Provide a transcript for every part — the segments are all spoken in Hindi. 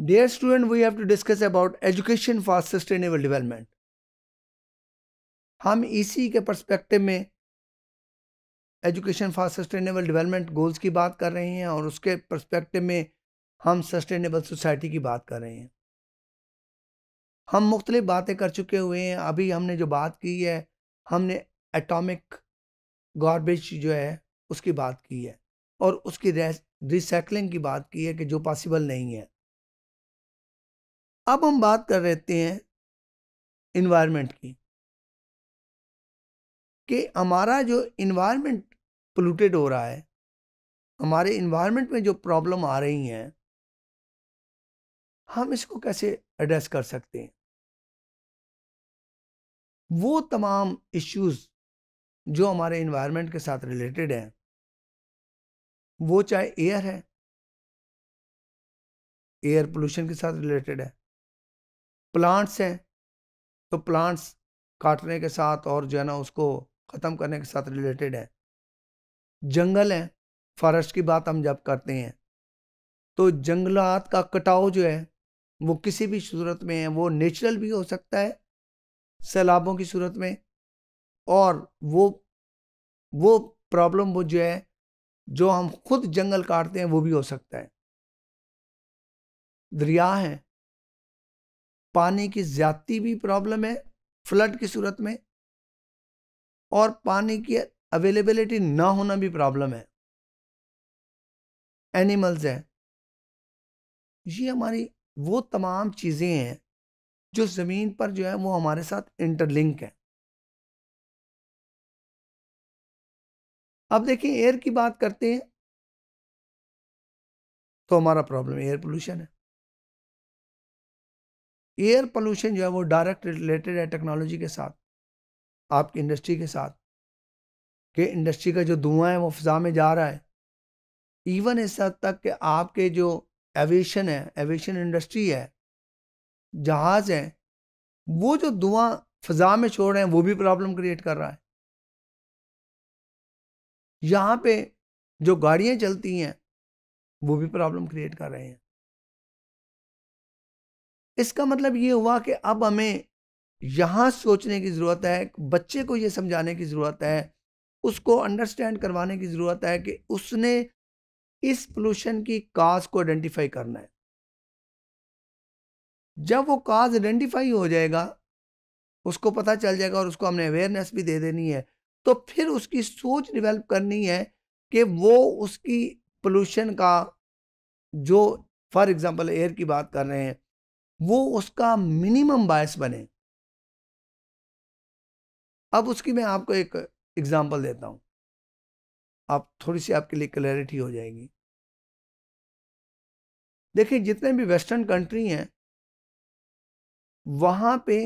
Dear student we have to discuss about education for sustainable development. हम इसी के परस्पेक्टिव में education for sustainable development goals की बात कर रहे हैं और उसके परस्पेक्टिव में हम सस्टेनेबल सोसाइटी की बात कर रहे हैं हम मुख्तलिफ बातें कर चुके हुए हैं अभी हमने जो बात की है हमने एटॉमिक गार्बेज जो है उसकी बात की है और उसकी रिसाइकलिंग की बात की है कि जो पॉसिबल नहीं है अब हम बात कर रहते हैं इन्वायरमेंट की कि हमारा जो इन्वायरमेंट पोलूटेड हो रहा है हमारे इन्वायरमेंट में जो प्रॉब्लम आ रही हैं हम इसको कैसे एड्रेस कर सकते हैं वो तमाम इश्यूज जो हमारे इन्वायरमेंट के साथ रिलेटेड हैं वो चाहे एयर है एयर पोल्यूशन के साथ रिलेटेड है प्लांट्स हैं तो प्लांट्स काटने के साथ और जो है ना उसको ख़त्म करने के साथ रिलेटेड है जंगल हैं फॉरेस्ट की बात हम जब करते हैं तो जंगलात का कटाव जो है वो किसी भी सूरत में है वो नेचुरल भी हो सकता है सैलाबों की सूरत में और वो वो प्रॉब्लम वो जो है जो हम खुद जंगल काटते हैं वो भी हो सकता है दरिया हैं पानी की ज्यादा भी प्रॉब्लम है फ्लड की सूरत में और पानी की अवेलेबिलिटी ना होना भी प्रॉब्लम है एनिमल्स हैं ये हमारी वो तमाम चीज़ें हैं जो ज़मीन पर जो है वो हमारे साथ इंटरलिंक है अब देखिए एयर की बात करते हैं तो हमारा प्रॉब्लम एयर पोल्यूशन है एयर पोल्यूशन जो है वो डायरेक्ट रिलेटेड है टेक्नोलॉजी के साथ आपकी इंडस्ट्री के साथ कि इंडस्ट्री का जो धुआं है वो फिज़ा में जा रहा है इवन इस हद तक कि आपके जो एविएशन है एविएशन इंडस्ट्री है जहाज़ हैं वो जो धुआं फिज़ा में छोड़ रहे हैं वो भी प्रॉब्लम क्रिएट कर रहा है यहाँ पे जो गाड़ियाँ चलती हैं वो भी प्रॉब्लम क्रिएट कर रहे हैं इसका मतलब ये हुआ कि अब हमें यहाँ सोचने की ज़रूरत है बच्चे को ये समझाने की ज़रूरत है उसको अंडरस्टैंड करवाने की ज़रूरत है कि उसने इस पोल्यूशन की काज को आइडेंटिफाई करना है जब वो काज आइडेंटिफाई हो जाएगा उसको पता चल जाएगा और उसको हमने अवेयरनेस भी दे देनी है तो फिर उसकी सोच डिवेलप करनी है कि वो उसकी पोल्यूशन का जो फॉर एग्जांपल एयर की बात कर रहे हैं वो उसका मिनिमम बायस बने अब उसकी मैं आपको एक एग्जाम्पल देता हूँ आप थोड़ी सी आपके लिए क्लैरिटी हो जाएगी देखिए जितने भी वेस्टर्न कंट्री हैं वहाँ पे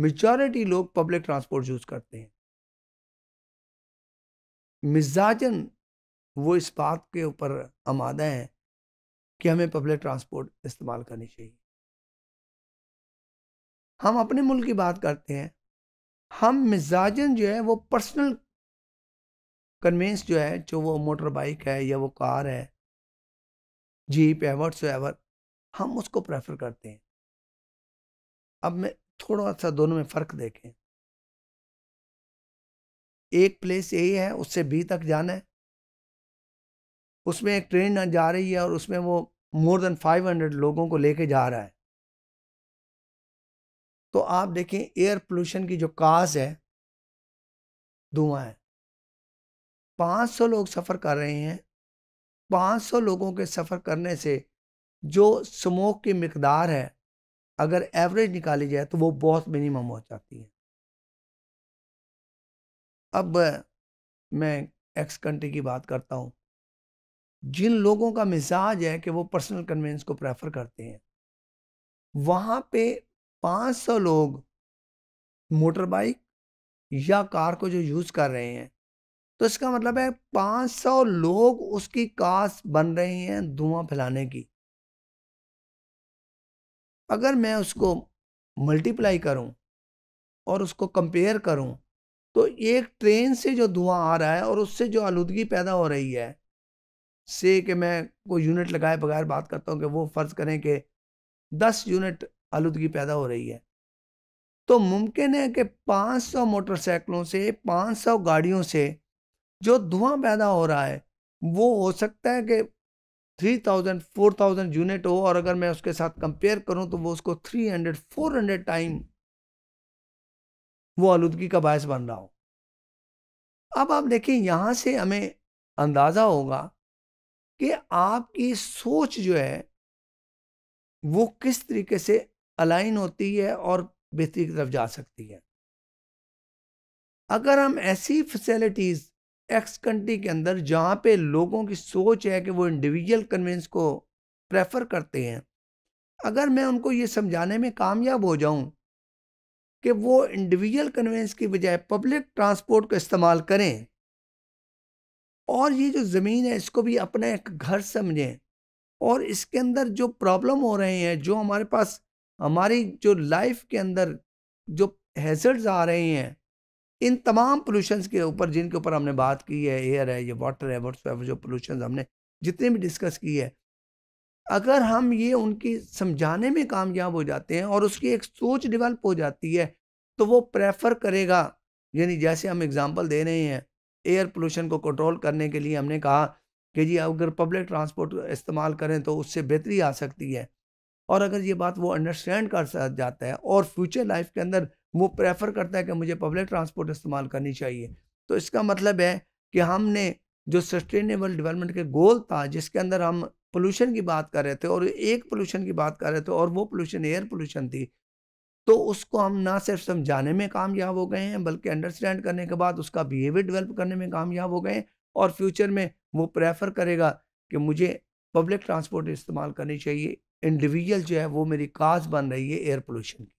मेजॉरिटी लोग पब्लिक ट्रांसपोर्ट यूज़ करते हैं मिजाजन वो इस बात के ऊपर आमादा है कि हमें पब्लिक ट्रांसपोर्ट इस्तेमाल करनी चाहिए हम अपने मुल्क की बात करते हैं हम मिजाजन जो है वो पर्सनल कन्वेंस जो है जो वो मोटर बाइक है या वो कार है जीप है वट्स एवर हम उसको प्रेफर करते हैं अब मैं थोड़ा सा दोनों में फ़र्क देखें एक प्लेस यही है उससे बी तक जाना है उसमें एक ट्रेन जा रही है और उसमें वो मोर देन 500 लोगों को लेके जा रहा है तो आप देखें एयर पोल्यूशन की जो काज है धुआं है 500 लोग सफ़र कर रहे हैं 500 लोगों के सफ़र करने से जो स्मोक की मकदार है अगर एवरेज निकाली जाए तो वो बहुत मिनिमम हो जाती है अब मैं एक्स कंट्री की बात करता हूँ जिन लोगों का मिजाज है कि वो पर्सनल कन्वेंस को प्रेफर करते हैं वहाँ पे 500 लोग मोटर बाइक या कार को जो यूज़ कर रहे हैं तो इसका मतलब है 500 लोग उसकी कास बन रहे हैं धुआं फैलाने की अगर मैं उसको मल्टीप्लाई करूं और उसको कंपेयर करूं तो एक ट्रेन से जो धुआं आ रहा है और उससे जो आलूदगी पैदा हो रही है से कि मैं कोई यूनिट लगाए बगैर बात करता हूँ कि वो फ़र्ज़ करें कि दस यूनिट आलूदगी पैदा हो रही है तो मुमकिन है कि पाँच सौ मोटरसाइकिलों से पाँच सौ गाड़ियों से जो धुआं पैदा हो रहा है वो हो सकता है कि three thousand four thousand unit हो और अगर मैं उसके साथ कंपेयर करूँ तो वो उसको three hundred four hundred time वो आलूदगी का बायस बन रहा हो अब आप देखिए यहाँ से हमें अंदाज़ा होगा कि आपकी सोच जो है वो किस तरीके से अलाइन होती है और बेहतरी की तरफ जा सकती है अगर हम ऐसी फैसिलिटीज़ एक्स कंट्री के अंदर जहाँ पे लोगों की सोच है कि वो इंडिविजुअल कन्वेंस को प्रेफर करते हैं अगर मैं उनको ये समझाने में कामयाब हो जाऊँ कि वो इंडिविजुअल कन्वेंस की बजाय पब्लिक ट्रांसपोर्ट का इस्तेमाल करें और ये जो ज़मीन है इसको भी अपना एक घर समझें और इसके अंदर जो प्रॉब्लम हो रहे हैं जो हमारे पास हमारी जो लाइफ के अंदर जो हैजर्ड्स आ रहे हैं इन तमाम पोल्यूशन के ऊपर जिनके ऊपर हमने बात की है एयर है ये वाटर है वट्स जो पोल्यूशन हमने जितने भी डिस्कस की है अगर हम ये उनकी समझाने में कामयाब हो जाते हैं और उसकी एक सोच डिवेल्प हो जाती है तो वो प्रेफर करेगा यानी जैसे हम एग्ज़ाम्पल दे रहे हैं एयर पोल्यूशन को कंट्रोल करने के लिए हमने कहा कि जी अगर पब्लिक ट्रांसपोर्ट इस्तेमाल करें तो उससे बेहतरी आ सकती है और अगर ये बात वो अंडरस्टैंड कर जाता है और फ्यूचर लाइफ के अंदर वो प्रेफर करता है कि मुझे पब्लिक ट्रांसपोर्ट इस्तेमाल करनी चाहिए तो इसका मतलब है कि हमने जो सस्टेनेबल डेवलपमेंट के गोल था जिसके अंदर हम पोल्यूशन की बात कर रहे थे और एक पोल्यूशन की बात कर रहे थे और वो पोल्यूशन एयर पोल्यूशन थी तो उसको हम ना सिर्फ समझाने में कामयाब हो गए हैं बल्कि अंडरस्टैंड करने के बाद उसका बिहेवियर डेवलप करने में कामयाब हो गए हैं और फ्यूचर में वो प्रेफर करेगा कि मुझे पब्लिक ट्रांसपोर्ट इस्तेमाल करनी चाहिए इंडिविजुअल जो है वो मेरी काज बन रही है एयर पोल्यूशन की